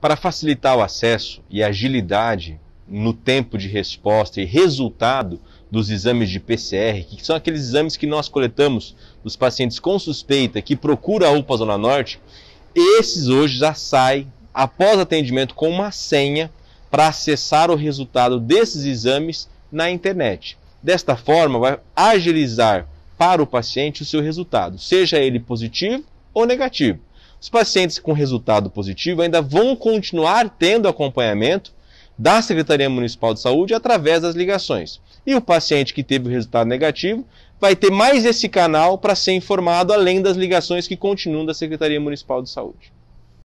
Para facilitar o acesso e agilidade no tempo de resposta e resultado dos exames de PCR, que são aqueles exames que nós coletamos dos pacientes com suspeita que procura a UPA Zona Norte, esses hoje já saem após atendimento com uma senha para acessar o resultado desses exames na internet. Desta forma, vai agilizar para o paciente o seu resultado, seja ele positivo ou negativo. Os pacientes com resultado positivo ainda vão continuar tendo acompanhamento da Secretaria Municipal de Saúde através das ligações. E o paciente que teve o resultado negativo vai ter mais esse canal para ser informado além das ligações que continuam da Secretaria Municipal de Saúde.